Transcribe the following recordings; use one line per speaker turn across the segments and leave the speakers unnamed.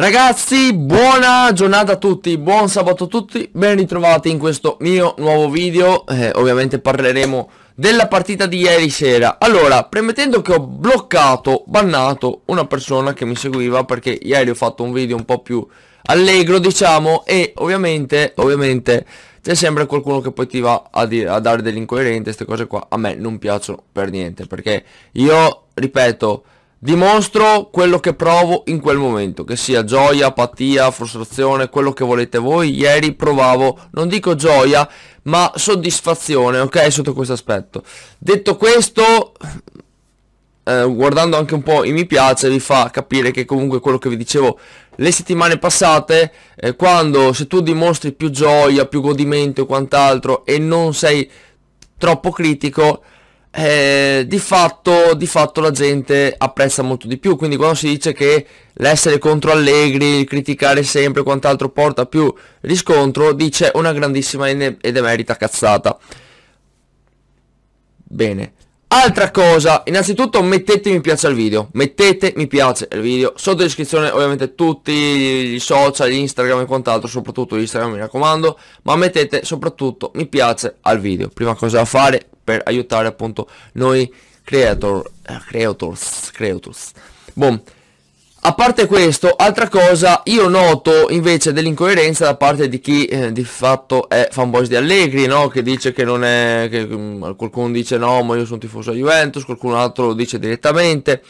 Ragazzi, buona giornata a tutti, buon sabato a tutti, ben ritrovati in questo mio nuovo video eh, Ovviamente parleremo della partita di ieri sera Allora, premettendo che ho bloccato, bannato una persona che mi seguiva Perché ieri ho fatto un video un po' più allegro, diciamo E ovviamente, ovviamente, c'è sempre qualcuno che poi ti va a, dire, a dare dell'incoerente Queste cose qua a me non piacciono per niente Perché io, ripeto dimostro quello che provo in quel momento, che sia gioia, apatia, frustrazione, quello che volete voi. Ieri provavo, non dico gioia, ma soddisfazione, ok, sotto questo aspetto. Detto questo, eh, guardando anche un po' i mi piace, vi fa capire che comunque quello che vi dicevo le settimane passate, eh, quando se tu dimostri più gioia, più godimento e quant'altro e non sei troppo critico, eh, di, fatto, di, fatto, la gente apprezza molto di più. Quindi quando si dice che l'essere contro Allegri, criticare sempre quant'altro porta più riscontro, dice una grandissima ed emerita cazzata. Bene. Altra cosa, innanzitutto mettete mi piace al video, mettete mi piace al video, sotto descrizione ovviamente tutti i social, Instagram e quant'altro, soprattutto Instagram mi raccomando, ma mettete soprattutto mi piace al video, prima cosa da fare per aiutare appunto noi creator, eh, creators, creators, boom, a parte questo, altra cosa, io noto invece dell'incoerenza da parte di chi eh, di fatto è fanboy di Allegri, no? Che dice che non è... Che, mm, qualcuno dice no, ma io sono tifoso a Juventus, qualcun altro lo dice direttamente.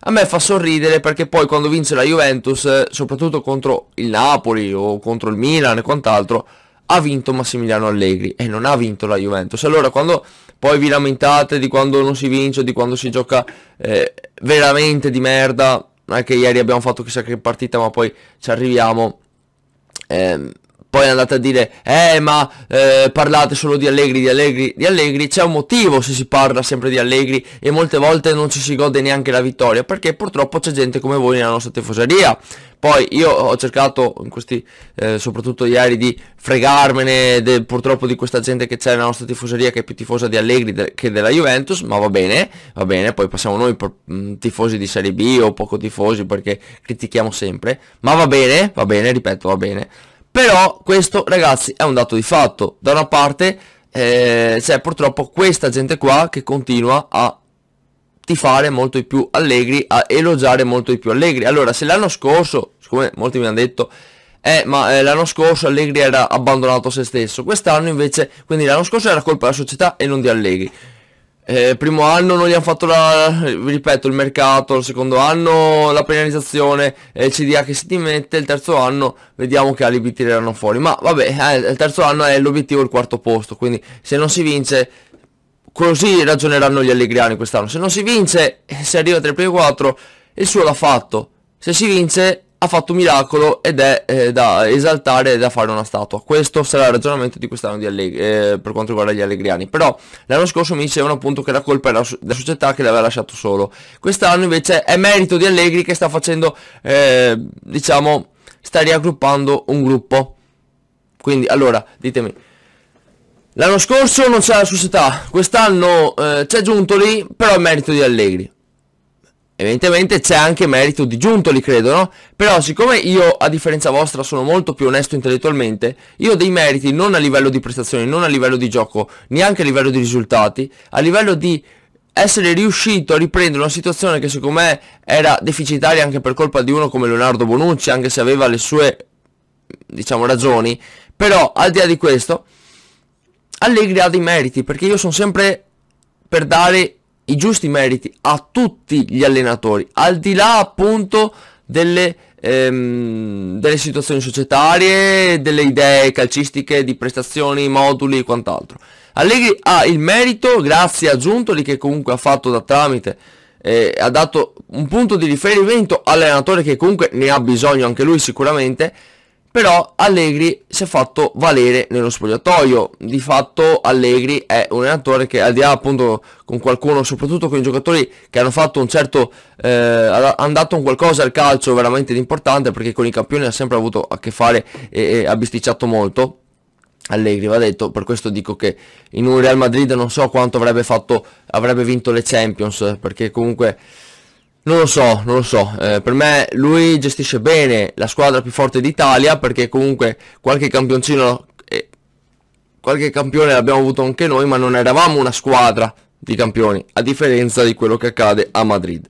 A me fa sorridere perché poi quando vince la Juventus, eh, soprattutto contro il Napoli o contro il Milan e quant'altro, ha vinto Massimiliano Allegri e non ha vinto la Juventus. Allora quando poi vi lamentate di quando non si vince, di quando si gioca eh, veramente di merda anche ieri abbiamo fatto chissà che partita ma poi ci arriviamo. Eh, poi andate a dire eh ma eh, parlate solo di Allegri, di Allegri, di Allegri, c'è un motivo se si parla sempre di Allegri e molte volte non ci si gode neanche la vittoria perché purtroppo c'è gente come voi nella nostra tifoseria. Poi io ho cercato in questi, eh, soprattutto ieri, di fregarmene de, purtroppo di questa gente che c'è nella nostra tifoseria che è più tifosa di Allegri de, che della Juventus, ma va bene, va bene, poi passiamo noi per, mh, mm, tifosi di Serie B o poco tifosi perché critichiamo sempre, ma va bene, va bene, ripeto, va bene. Però questo ragazzi è un dato di fatto. Da una parte eh, c'è purtroppo questa gente qua che continua a tifare molto di più Allegri, a elogiare molto di più Allegri. Allora se l'anno scorso, siccome molti mi hanno detto eh, ma eh, l'anno scorso Allegri era abbandonato a se stesso, quest'anno invece, quindi l'anno scorso era colpa della società e non di Allegri. Eh, primo anno non gli hanno fatto la, ripeto, il mercato, il secondo anno la penalizzazione, eh, il CDA che si dimette, il terzo anno vediamo che alibi tireranno fuori. Ma vabbè, eh, il terzo anno è l'obiettivo il quarto posto, quindi se non si vince, così ragioneranno gli allegriani quest'anno. Se non si vince, eh, se arriva tra i primi quattro, il suo l'ha fatto. Se si vince, ha fatto un miracolo ed è eh, da esaltare e da fare una statua. Questo sarà il ragionamento di quest'anno eh, per quanto riguarda gli allegriani. Però l'anno scorso mi dicevano appunto che la colpa era della società che l'aveva lasciato solo. Quest'anno invece è merito di Allegri che sta facendo, eh, diciamo, sta riaggruppando un gruppo. Quindi allora, ditemi. L'anno scorso non c'era la società, quest'anno eh, c'è giunto lì, però è merito di Allegri. Evidentemente c'è anche merito di Giuntoli, credo, no? Però siccome io, a differenza vostra, sono molto più onesto intellettualmente, io ho dei meriti non a livello di prestazioni, non a livello di gioco, neanche a livello di risultati, a livello di essere riuscito a riprendere una situazione che secondo me era deficitaria anche per colpa di uno come Leonardo Bonucci, anche se aveva le sue, diciamo, ragioni. Però, al di là di questo, Allegri ha dei meriti, perché io sono sempre per dare i giusti meriti a tutti gli allenatori, al di là appunto delle, ehm, delle situazioni societarie, delle idee calcistiche, di prestazioni, moduli e quant'altro. Allegri ha il merito, grazie a Giuntoli che comunque ha fatto da tramite, eh, ha dato un punto di riferimento all'allenatore che comunque ne ha bisogno anche lui sicuramente, però Allegri si è fatto valere nello spogliatoio, di fatto Allegri è un allenatore che al di là appunto con qualcuno, soprattutto con i giocatori che hanno fatto un certo, eh, hanno dato un qualcosa al calcio veramente importante perché con i campioni ha sempre avuto a che fare e, e ha bisticciato molto, Allegri va detto, per questo dico che in un Real Madrid non so quanto avrebbe fatto, avrebbe vinto le Champions, perché comunque non lo so, non lo so, eh, per me lui gestisce bene la squadra più forte d'Italia perché comunque qualche campioncino, eh, qualche campione l'abbiamo avuto anche noi ma non eravamo una squadra di campioni a differenza di quello che accade a Madrid.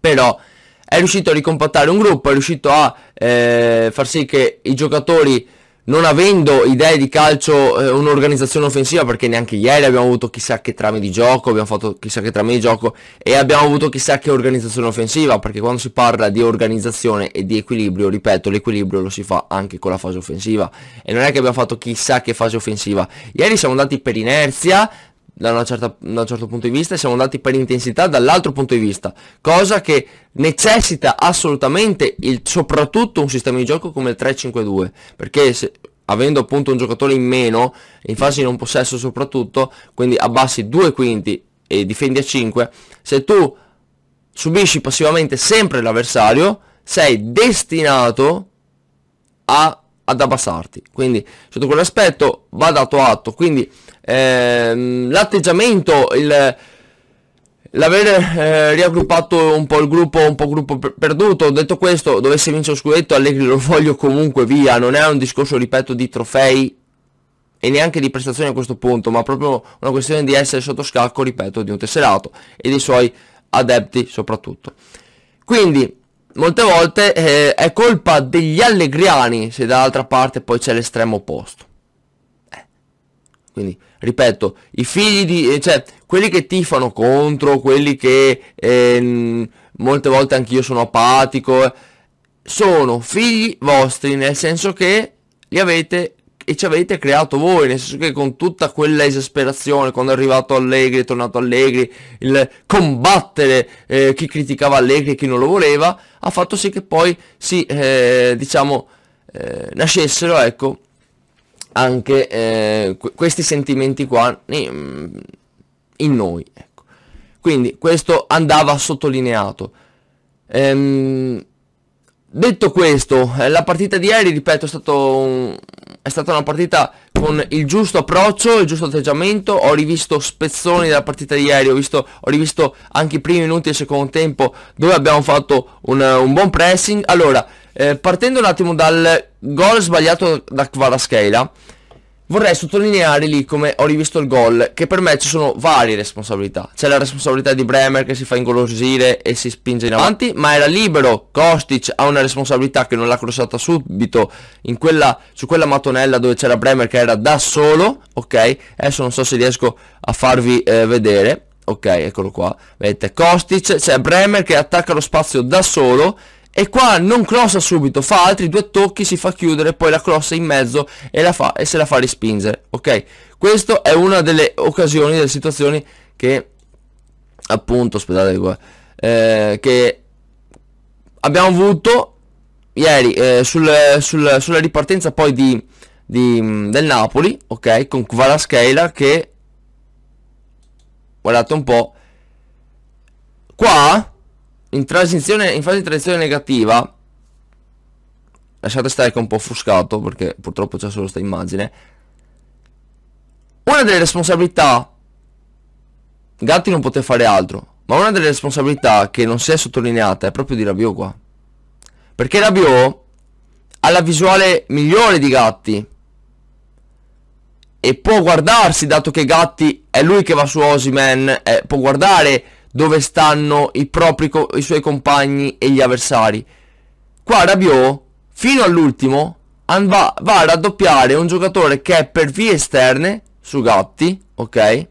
Però è riuscito a ricompattare un gruppo, è riuscito a eh, far sì che i giocatori non avendo idee di calcio, eh, un'organizzazione offensiva, perché neanche ieri abbiamo avuto chissà che trame di gioco, abbiamo fatto chissà che trame di gioco e abbiamo avuto chissà che organizzazione offensiva, perché quando si parla di organizzazione e di equilibrio, ripeto, l'equilibrio lo si fa anche con la fase offensiva e non è che abbiamo fatto chissà che fase offensiva. Ieri siamo andati per inerzia, da, una certa, da un certo punto di vista e siamo andati per intensità dall'altro punto di vista, cosa che necessita assolutamente il, soprattutto un sistema di gioco come il 3-5-2, perché se, avendo appunto un giocatore in meno, in fase di non possesso soprattutto, quindi abbassi due quinti e difendi a 5, se tu subisci passivamente sempre l'avversario, sei destinato a, ad abbassarti. Quindi sotto quell'aspetto va dato atto. Quindi ehm, l'atteggiamento, il, l'aver eh, riaggruppato un po' il gruppo, un po' gruppo perduto, detto questo, dovesse vincere lo scudetto, Allegri lo voglio comunque via, non è un discorso, ripeto, di trofei e neanche di prestazioni a questo punto, ma proprio una questione di essere sotto scacco, ripeto, di un tesserato e dei suoi adepti soprattutto. Quindi, molte volte eh, è colpa degli allegriani se dall'altra parte poi c'è l'estremo opposto. Quindi, ripeto, i figli di... Eh, cioè, quelli che tifano contro, quelli che eh, molte volte anch'io sono apatico, sono figli vostri, nel senso che li avete e ci avete creato voi, nel senso che con tutta quella esasperazione, quando è arrivato Allegri, è tornato Allegri, il combattere eh, chi criticava Allegri e chi non lo voleva, ha fatto sì che poi si, eh, diciamo, eh, nascessero, ecco, anche eh, questi sentimenti qua mm, in noi. Ecco. Quindi questo andava sottolineato. Ehm, detto questo, eh, la partita di ieri, ripeto, è, stato, è stata una partita con il giusto approccio, il giusto atteggiamento, ho rivisto spezzoni della partita di ieri, ho, visto, ho rivisto anche i primi minuti del secondo tempo dove abbiamo fatto un, un buon pressing. Allora, eh, partendo un attimo dal gol sbagliato da Kvaratskhelia, vorrei sottolineare lì come ho rivisto il gol, che per me ci sono varie responsabilità. C'è la responsabilità di Bremer che si fa ingolosire e si spinge in avanti, ma era libero, Kostic ha una responsabilità che non l'ha crossata subito quella, su quella mattonella dove c'era Bremer che era da solo, ok? Adesso non so se riesco a farvi eh, vedere. Ok, eccolo qua. Vedete, Kostic, c'è Bremer che attacca lo spazio da solo e qua non crossa subito, fa altri due tocchi, si fa chiudere, poi la crossa in mezzo e, la fa, e se la fa rispingere ok? Questa è una delle occasioni, delle situazioni che appunto, aspettate qua, eh, che abbiamo avuto ieri eh, sul, sul, sulla ripartenza poi di, di, del Napoli, ok? Con Kvalaskeila che, guardate un po', qua in, in fase di transizione negativa lasciate stare che è un po' offuscato perché purtroppo c'è solo questa immagine una delle responsabilità Gatti non poteva fare altro ma una delle responsabilità che non si è sottolineata è proprio di Rabiot qua perché Rabiot ha la visuale migliore di Gatti e può guardarsi dato che Gatti è lui che va su Osiman eh, può guardare dove stanno i propri i suoi compagni e gli avversari. Qua Rabiot, fino all'ultimo, va, va a raddoppiare un giocatore che è per vie esterne, su Gatti, ok?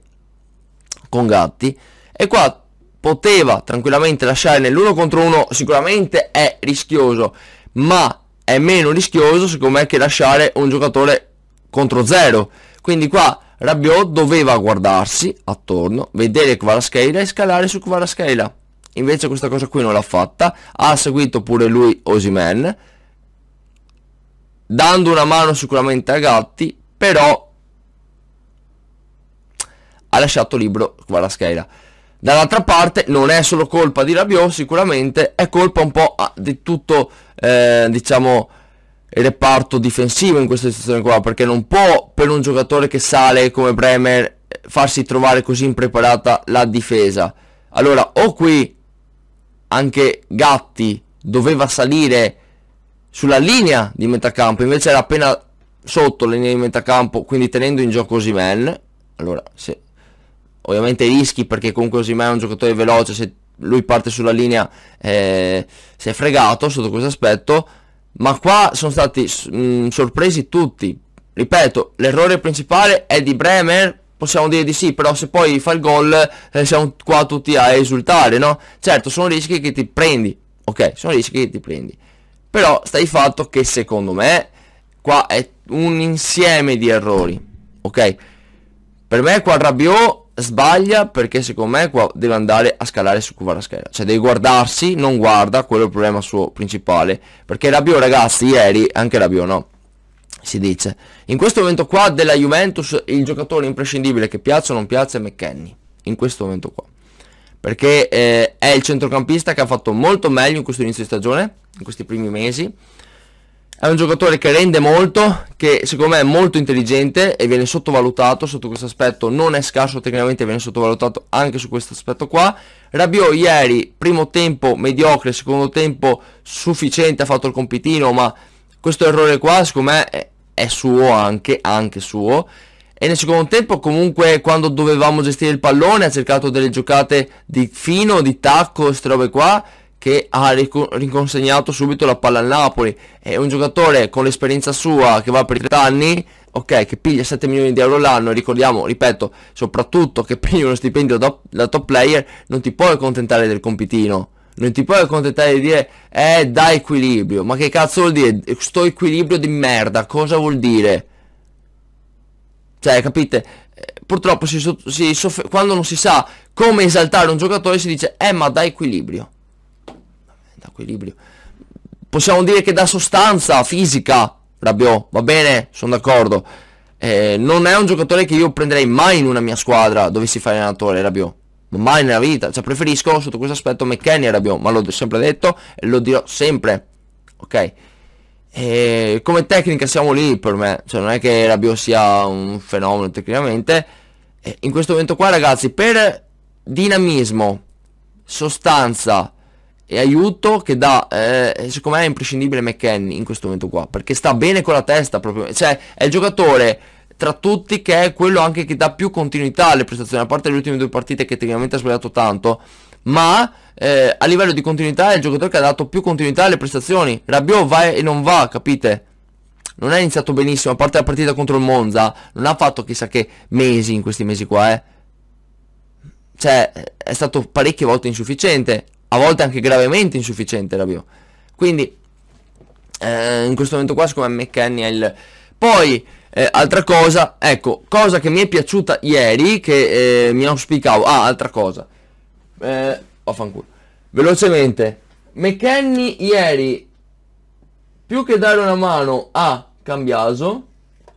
Con Gatti. E qua poteva tranquillamente lasciare nell'1 contro uno, sicuramente è rischioso, ma è meno rischioso secondo me che lasciare un giocatore contro zero. Quindi qua Rabiot doveva guardarsi attorno, vedere Kvaratskhelia e scalare su Kvaratskhelia. Invece questa cosa qui non l'ha fatta, ha seguito pure lui Osimen, dando una mano sicuramente a Gatti, però ha lasciato libero Kvaratskhelia. Dall'altra parte non è solo colpa di Rabiot, sicuramente è colpa un po' di tutto, eh, diciamo, reparto difensivo in questa situazione qua perché non può per un giocatore che sale come Bremer farsi trovare così impreparata la difesa allora o qui anche Gatti doveva salire sulla linea di metà campo invece era appena sotto la linea di metà campo quindi tenendo in gioco Osimen allora se ovviamente rischi perché comunque Osimen è un giocatore veloce se lui parte sulla linea eh, si è fregato sotto questo aspetto ma qua sono stati mh, mm, sorpresi tutti. Ripeto, l'errore principale è di Bremer, possiamo dire di sì, però se poi fa il gol eh, siamo qua tutti a esultare, no? Certo, sono rischi che ti prendi, ok, sono rischi che ti prendi. Però stai fatto che secondo me qua è un insieme di errori, ok? Per me qua Rabiot sbaglia perché secondo me qua deve andare a scalare su Kuvaraschera. Cioè deve guardarsi, non guarda, quello è il problema suo principale. Perché Rabio ragazzi ieri, anche Rabio no, si dice. In questo momento qua della Juventus il giocatore imprescindibile che piaccia o non piaccia è McKenny. In questo momento qua. Perché eh, è il centrocampista che ha fatto molto meglio in questo inizio di stagione, in questi primi mesi. È un giocatore che rende molto, che secondo me è molto intelligente e viene sottovalutato sotto questo aspetto, non è scarso tecnicamente, viene sottovalutato anche su questo aspetto qua. Rabiot ieri, primo tempo mediocre, secondo tempo sufficiente, ha fatto il compitino, ma questo errore qua secondo me è, è suo anche, anche suo e nel secondo tempo comunque quando dovevamo gestire il pallone ha cercato delle giocate di fino, di tacco, queste robe qua che ha riconsegnato subito la palla al Napoli. È un giocatore con l'esperienza sua che va per 30 anni, ok, che piglia 7 milioni di euro l'anno, ricordiamo, ripeto, soprattutto che piglia uno stipendio da, da top player, non ti puoi accontentare del compitino. Non ti puoi accontentare di dire, eh, da equilibrio. Ma che cazzo vuol dire? Sto equilibrio di merda, cosa vuol dire? Cioè, capite? Eh, purtroppo si, si quando non si sa come esaltare un giocatore si dice, eh, ma da equilibrio equilibrio. Possiamo dire che dà sostanza fisica, Rabiot, va bene, sono d'accordo. Eh, non è un giocatore che io prenderei mai in una mia squadra dovessi fare allenatore, Rabiot. Mai nella vita, cioè preferisco sotto questo aspetto McKenny e Rabiot, ma l'ho sempre detto e lo dirò sempre, ok? E come tecnica siamo lì per me, cioè non è che Rabiot sia un fenomeno tecnicamente. E in questo momento qua ragazzi, per dinamismo, sostanza, e aiuto che dà, eh, secondo me è imprescindibile McKenny in questo momento qua, perché sta bene con la testa proprio, cioè è il giocatore tra tutti che è quello anche che dà più continuità alle prestazioni, a parte le ultime due partite che tecnicamente ha sbagliato tanto, ma eh, a livello di continuità è il giocatore che ha dato più continuità alle prestazioni, Rabiot va e non va, capite? Non è iniziato benissimo, a parte la partita contro il Monza, non ha fatto chissà che mesi in questi mesi qua, eh. Cioè, è stato parecchie volte insufficiente a volte anche gravemente insufficiente Rabiot. Quindi eh, in questo momento qua secondo me McKennie è il... Poi eh, altra cosa, ecco, cosa che mi è piaciuta ieri, che eh, mi auspicavo... Ah, altra cosa. Eh, vaffanculo. Velocemente. McKennie ieri, più che dare una mano a Cambiaso,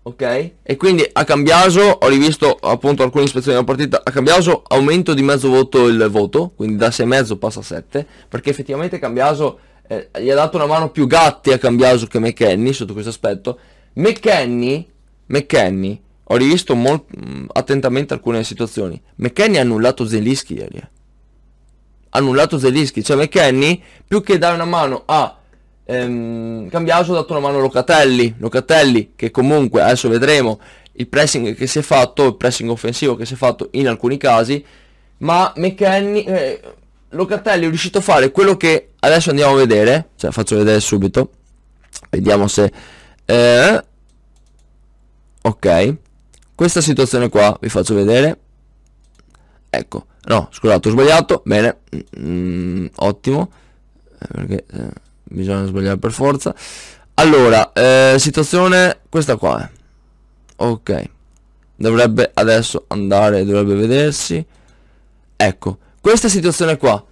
Ok? E quindi a Cambiaso ho rivisto appunto alcune ispezioni della partita. A Cambiaso aumento di mezzo voto il voto, quindi da 6,5 passa a 7, perché effettivamente Cambiaso eh, gli ha dato una mano più gatti a Cambiaso che McKenny sotto questo aspetto. McKenny, McKenny, ho rivisto molto mm, attentamente alcune situazioni. McKenny ha annullato Zelischi ieri. Eh. Ha annullato Zelischi, cioè McKenny più che dare una mano a ehm, Cambiaso ha dato una mano a Locatelli, Locatelli che comunque adesso vedremo il pressing che si è fatto, il pressing offensivo che si è fatto in alcuni casi, ma McKenny, eh, Locatelli è riuscito a fare quello che adesso andiamo a vedere, cioè faccio vedere subito, vediamo se... Eh, ok, questa situazione qua vi faccio vedere, ecco, no, scusate, ho sbagliato, bene, mm, mm ottimo, eh, perché... Eh, bisogna sbagliare per forza allora eh, situazione questa qua eh. ok dovrebbe adesso andare dovrebbe vedersi ecco questa situazione qua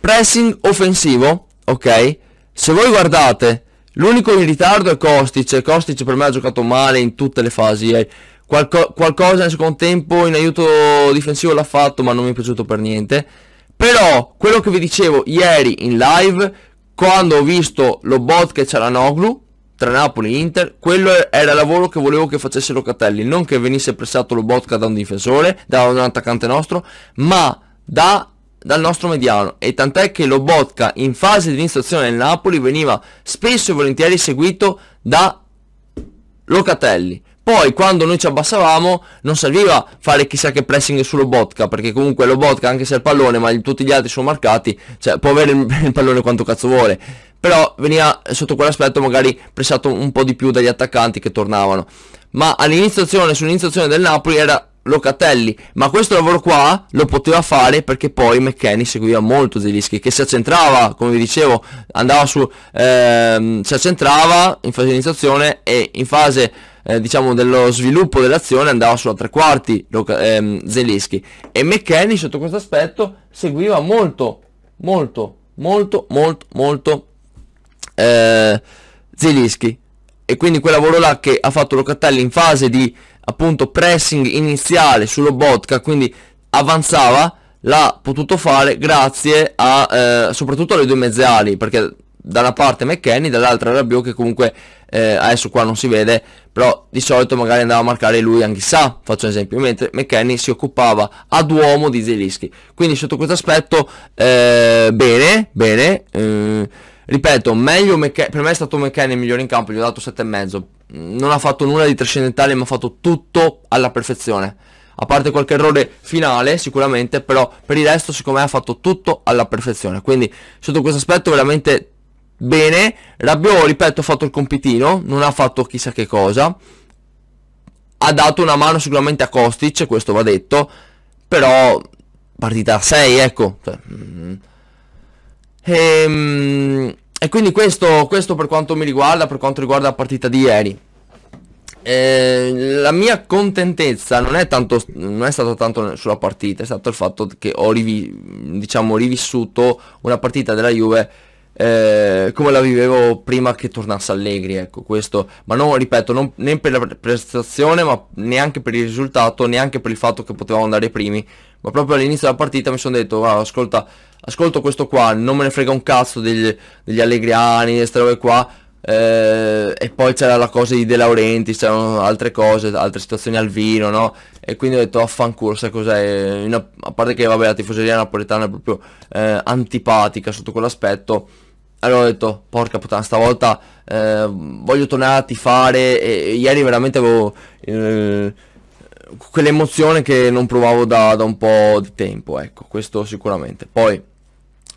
pressing offensivo ok se voi guardate l'unico in ritardo è Kostic Kostic per me ha giocato male in tutte le fasi eh. Qualco qualcosa nel secondo tempo in aiuto difensivo l'ha fatto ma non mi è piaciuto per niente però quello che vi dicevo ieri in live quando ho visto lo bot che c'era Noglu tra Napoli e Inter, quello era il lavoro che volevo che facesse Locatelli, non che venisse pressato lo bot da un difensore, da un attaccante nostro, ma da, dal nostro mediano. E tant'è che lo Botka in fase di iniziazione del Napoli veniva spesso e volentieri seguito da Locatelli. Poi quando noi ci abbassavamo non serviva fare chissà che pressing sullo Lobotka, perché comunque lo Lobotka anche se ha il pallone, ma tutti gli altri sono marcati, cioè può avere il, il pallone quanto cazzo vuole. Però veniva sotto quell'aspetto magari pressato un po' di più dagli attaccanti che tornavano. Ma all'iniziazione, sull'iniziazione del Napoli era Locatelli, ma questo lavoro qua lo poteva fare perché poi McKenny seguiva molto Zelischi che si accentrava, come vi dicevo, andava su, ehm, si accentrava in fase di iniziazione e in fase eh, diciamo dello sviluppo dell'azione andava sulla tre quarti ehm, Zelischi e McKenny sotto questo aspetto seguiva molto molto molto molto molto eh, Zelischi e quindi quel lavoro là che ha fatto Locatelli in fase di appunto pressing iniziale sullo Botka quindi avanzava l'ha potuto fare grazie a eh, soprattutto alle due mezze ali perché da una parte McKenny, dall'altra Rabiot che comunque eh, adesso qua non si vede, però di solito magari andava a marcare lui anche sa, faccio un esempio, mentre McKenny si occupava ad uomo di Zelischi. Quindi sotto questo aspetto eh, bene, bene, eh, ripeto, meglio McK- per me è stato McKenny il migliore in campo, gli ho dato 7,5, non ha fatto nulla di trascendentale ma ha fatto tutto alla perfezione. A parte qualche errore finale sicuramente, però per il resto siccome ha fatto tutto alla perfezione. Quindi sotto questo aspetto veramente bene. Rabiot, ripeto, ha fatto il compitino, non ha fatto chissà che cosa. Ha dato una mano sicuramente a Kostic, questo va detto, però partita 6, ecco. Cioè, mm. E, ehm, e quindi questo, questo, per quanto mi riguarda, per quanto riguarda la partita di ieri. E, ehm, la mia contentezza non è, tanto, non è stata tanto sulla partita, è stato il fatto che ho rivi, diciamo, rivissuto una partita della Juve eh, come la vivevo prima che tornasse Allegri, ecco questo, ma non ripeto, non, né per la prestazione, ma neanche per il risultato, neanche per il fatto che potevamo andare primi, ma proprio all'inizio della partita mi sono detto, ah, ascolta, ascolto questo qua, non me ne frega un cazzo degli, degli allegriani, queste robe qua, eh, e poi c'era la cosa di De Laurenti, c'erano altre cose, altre situazioni al vino, no? E quindi ho detto affanculo, sai cos'è? a parte che vabbè la tifoseria napoletana è proprio eh, antipatica sotto quell'aspetto, allora ho detto, porca puttana, stavolta eh, voglio tornare a tifare e, e ieri veramente avevo eh, quell'emozione che non provavo da, da, un po' di tempo, ecco, questo sicuramente. Poi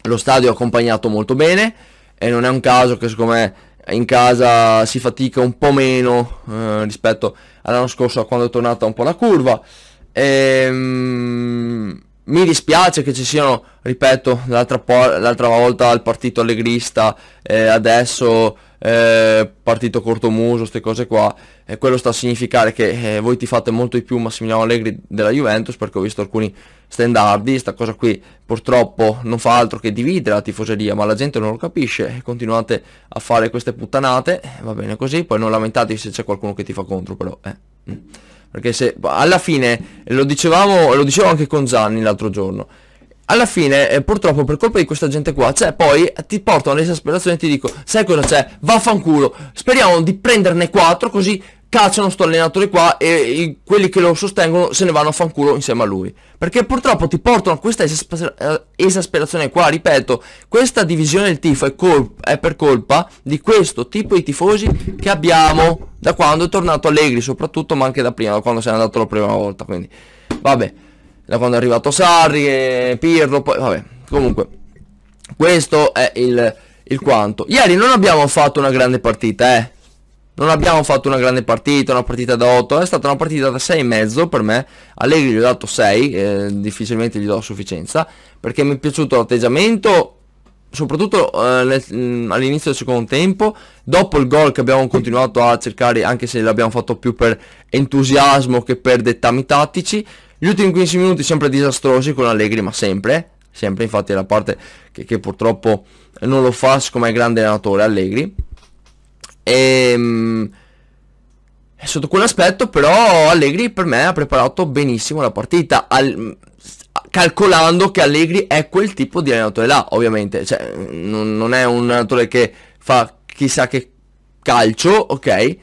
lo stadio ha accompagnato molto bene e non è un caso che secondo me in casa si fatica un po' meno eh, rispetto all'anno scorso a quando è tornata un po' la curva. Ehm mi dispiace che ci siano, ripeto, l'altra, volta il partito allegrista, eh, adesso eh, partito cortomuso, queste cose qua, e quello sta a significare che eh, voi ti fate molto di più Massimiliano Allegri della Juventus, perché ho visto alcuni standardi, questa cosa qui purtroppo non fa altro che dividere la tifoseria, ma la gente non lo capisce, continuate a fare queste puttanate, va bene così, poi non lamentatevi se c'è qualcuno che ti fa contro però, eh. Mm. Perché se alla fine, lo dicevamo, lo dicevo anche con Gianni l'altro giorno, alla fine eh, purtroppo per colpa di questa gente qua cioè poi ti portano all'esasperazione e ti dico sai cosa c'è vaffanculo speriamo di prenderne 4 così cacciano sto allenatore qua e i, quelli che lo sostengono se ne vanno a fanculo insieme a lui. Perché purtroppo ti portano a questa esasper eh, esasperazione qua, ripeto, questa divisione del tifo è, è, per colpa di questo tipo di tifosi che abbiamo da quando è tornato Allegri, soprattutto ma anche da prima, da quando se n'è andato la prima volta, quindi vabbè, da quando è arrivato Sarri e Pirlo, poi vabbè, comunque questo è il, il quanto. Ieri non abbiamo fatto una grande partita, eh non abbiamo fatto una grande partita, una partita da 8, è stata una partita da 6,5 per me, Allegri gli ho dato 6, eh, difficilmente gli do a sufficienza, perché mi è piaciuto l'atteggiamento, soprattutto eh, mm, all'inizio del secondo tempo, dopo il gol che abbiamo continuato a cercare, anche se l'abbiamo fatto più per entusiasmo che per dettami tattici, gli ultimi 15 minuti sempre disastrosi con Allegri, ma sempre, sempre infatti è la parte che, che purtroppo non lo fa siccome è grande allenatore Allegri e, ehm, sotto quell'aspetto però Allegri per me ha preparato benissimo la partita. Al, calcolando che Allegri è quel tipo di allenatore là, ovviamente. Cioè, non, non è un allenatore che fa chissà che calcio, ok?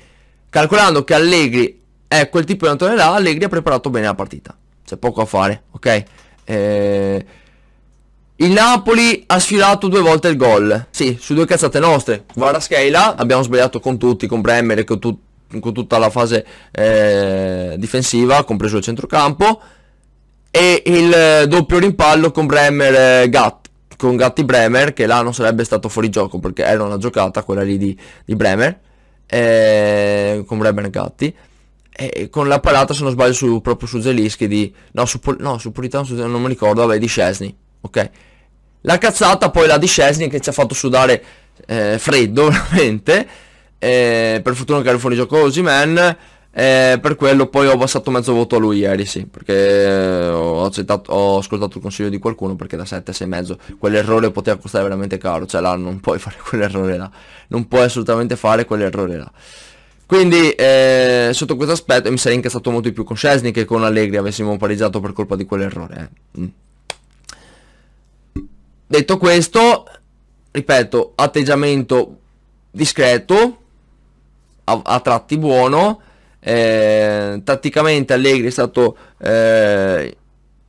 Calcolando che Allegri è quel tipo di allenatore là, Allegri ha preparato bene la partita. C'è poco a fare, ok? Eh, il Napoli ha sfilato due volte il gol. Sì, su due cazzate nostre. Varaschela, abbiamo sbagliato con tutti, con Bremer, con, tu con tutta la fase eh, difensiva, compreso il centrocampo. E il eh, doppio rimpallo con Bremer eh, con Gatti Bremer, che là non sarebbe stato fuori gioco perché era una giocata quella lì di, di Bremer, eh, con Bremer Gatti. E con la parata, se non sbaglio, su, proprio su Zelischi di... No, su, no, su Puritano, non mi ricordo, vabbè, di Scesni ok? La cazzata poi la di Scesni che ci ha fatto sudare eh, freddo veramente. Eh, per fortuna che era fuori gioco Osimen. Eh, per quello poi ho abbassato mezzo voto a lui ieri, sì, perché eh, ho, accettato, ho ascoltato il consiglio di qualcuno perché da 7 a 6,5 quell'errore poteva costare veramente caro, cioè là non puoi fare quell'errore là, non puoi assolutamente fare quell'errore là. Quindi eh, sotto questo aspetto mi sarei incazzato molto di più con Scesni che con Allegri avessimo pareggiato per colpa di quell'errore. Eh. Mm detto questo, ripeto, atteggiamento discreto, a, a tratti buono, eh, tatticamente Allegri è stato... Eh,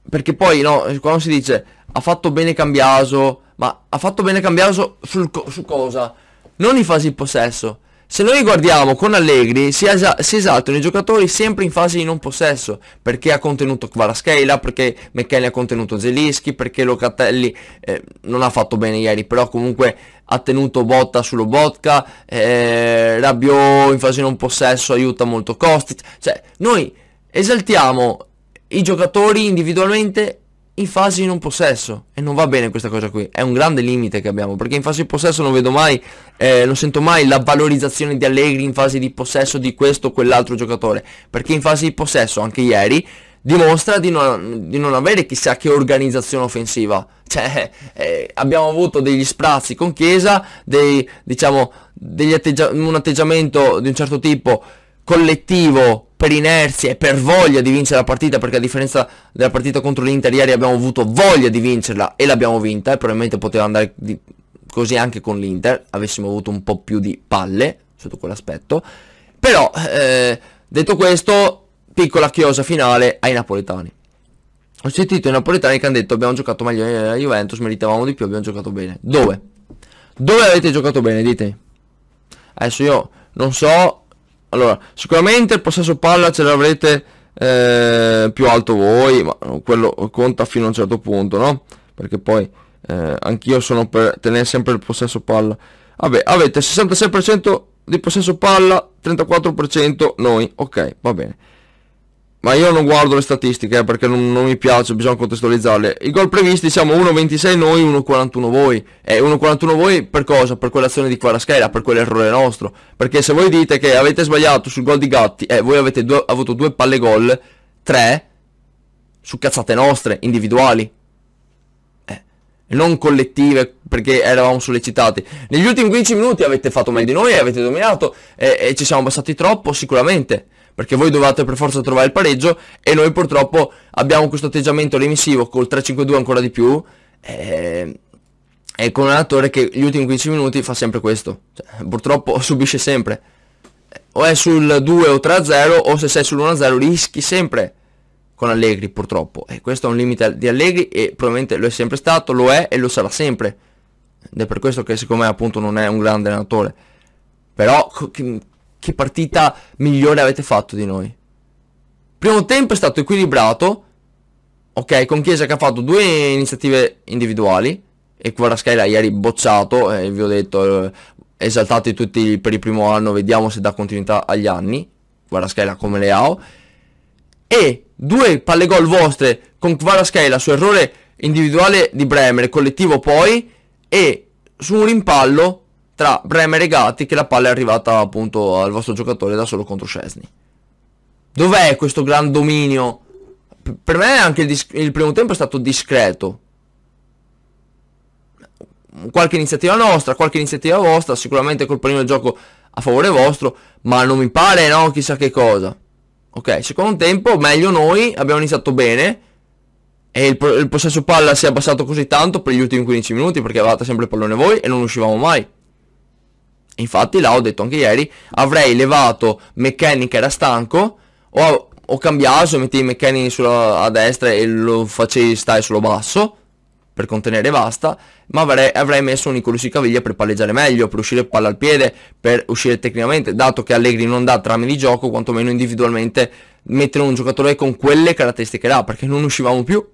perché poi no, quando si dice ha fatto bene Cambiaso, ma ha fatto bene Cambiaso sul, su cosa? Non in fase di possesso, se noi guardiamo con Allegri si, esa si, esaltano i giocatori sempre in fase di non possesso, perché ha contenuto Kvalaskeila, perché McKenny ha contenuto Zelischi, perché Locatelli eh, non ha fatto bene ieri, però comunque ha tenuto botta sullo Botka, eh, Rabiot in fase di non possesso aiuta molto Kostic, cioè noi esaltiamo i giocatori individualmente in fase in un possesso e non va bene questa cosa qui è un grande limite che abbiamo perché in fase di possesso non vedo mai eh, non sento mai la valorizzazione di Allegri in fase di possesso di questo o quell'altro giocatore perché in fase di possesso anche ieri dimostra di non, di non avere chissà che organizzazione offensiva cioè eh, abbiamo avuto degli sprazzi con Chiesa dei, diciamo, degli atteggia un atteggiamento di un certo tipo collettivo per inerzia e per voglia di vincere la partita perché a differenza della partita contro l'Inter ieri abbiamo avuto voglia di vincerla e l'abbiamo vinta e probabilmente poteva andare di... così anche con l'Inter avessimo avuto un po' più di palle sotto quell'aspetto però eh, detto questo piccola chiosa finale ai napoletani ho sentito i napoletani che hanno detto abbiamo giocato meglio nella eh, Juventus meritavamo di più abbiamo giocato bene dove? dove avete giocato bene ditemi adesso io non so allora, sicuramente il possesso palla ce l'avrete eh, più alto voi, ma quello conta fino a un certo punto, no? Perché poi eh, anch'io sono per tenere sempre il possesso palla. Vabbè, avete 66% di possesso palla, 34% noi. Ok, va bene ma io non guardo le statistiche eh, perché non, non mi piace, bisogna contestualizzarle. I gol previsti siamo 1,26 noi, 1,41 voi. E 1,41 voi per cosa? Per quell'azione di Quaraschera, per quell'errore nostro. Perché se voi dite che avete sbagliato sul gol di Gatti, eh, voi avete due, avuto due palle gol, tre, su cazzate nostre, individuali. Eh, non collettive perché eravamo sollecitati. Negli ultimi 15 minuti avete fatto meglio di noi, avete dominato eh, e ci siamo abbassati troppo sicuramente perché voi dovevate per forza trovare il pareggio e noi purtroppo abbiamo questo atteggiamento remissivo col 3-5-2 ancora di più e, eh, e con un allenatore che gli ultimi 15 minuti fa sempre questo, cioè, purtroppo subisce sempre, o è sul 2 o 3-0 o se sei sull'1-0 rischi sempre con Allegri purtroppo e questo è un limite di Allegri e probabilmente lo è sempre stato, lo è e lo sarà sempre ed è per questo che secondo me appunto non è un grande allenatore però che partita migliore avete fatto di noi. Primo tempo è stato equilibrato, ok, con Chiesa che ha fatto due iniziative individuali, e Kvaraskai l'ha ieri bocciato, eh, vi ho detto, eh, esaltati tutti per il primo anno, vediamo se dà continuità agli anni, Kvaraskai come Leao, e due palle gol vostre con Kvaraskai, su errore individuale di Bremer, collettivo poi, e su un rimpallo tra Bremer e Gatti che la palla è arrivata appunto al vostro giocatore da solo contro Scesni. Dov'è questo gran dominio? per me anche il, il, primo tempo è stato discreto. Qualche iniziativa nostra, qualche iniziativa vostra, sicuramente colpellino il gioco a favore vostro, ma non mi pare no chissà che cosa. Ok, secondo tempo meglio noi, abbiamo iniziato bene e il, il possesso palla si è abbassato così tanto per gli ultimi 15 minuti perché avevate sempre il pallone voi e non uscivamo mai. Infatti là ho detto anche ieri, avrei levato McKennie che era stanco, o, o cambiato, mettevi McKennie sulla, a destra e lo facevi stare sullo basso, per contenere basta, ma avrei, avrei messo un Nicolussi Caviglia per palleggiare meglio, per uscire palla al piede, per uscire tecnicamente, dato che Allegri non dà trame di gioco, quantomeno individualmente mettere un giocatore con quelle caratteristiche là, perché non uscivamo più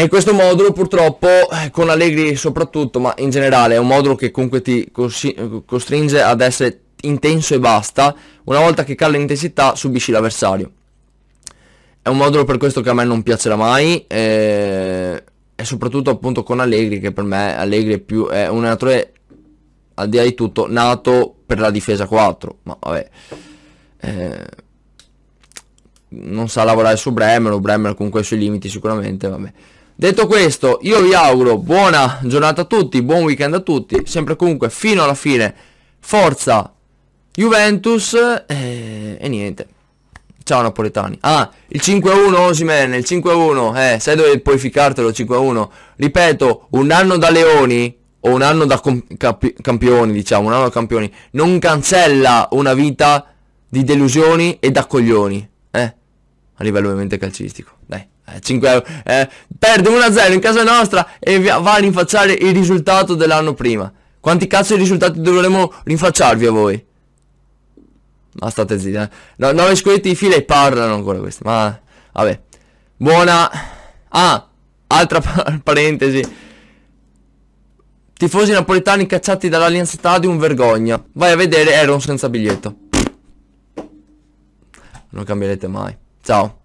e questo modulo purtroppo eh, con Allegri soprattutto, ma in generale è un modulo che comunque ti costringe ad essere intenso e basta, una volta che cala l'intensità subisci l'avversario. È un modulo per questo che a me non piacerà mai eh, e soprattutto appunto con Allegri che per me Allegri è, più, è un allenatore al di là di tutto nato per la difesa 4, ma vabbè. Eh, non sa lavorare su Bremer, o Bremer comunque ha i suoi limiti sicuramente, vabbè. Detto questo, io vi auguro buona giornata a tutti, buon weekend a tutti, sempre comunque fino alla fine, forza Juventus e, e niente. Ciao Napoletani. Ah, il 5-1 Osimene, il 5-1, eh, sai dove puoi ficcartelo 5-1? Ripeto, un anno da leoni o un anno da campioni, diciamo, un anno da campioni, non cancella una vita di delusioni e da coglioni, eh, a livello ovviamente calcistico, dai. 5 eh, euro, eh, perde 1-0 in casa nostra e va a rinfacciare il risultato dell'anno prima. Quanti cazzo di risultati dovremmo rinfacciarvi a voi? Ma state zitti, eh. No, 9 scudetti di fila e parlano ancora questi, ma vabbè. Buona... Ah, altra parentesi. Tifosi napoletani cacciati dall'Allianz Stadium, vergogna. Vai a vedere Aaron senza biglietto. Non cambierete mai. Ciao.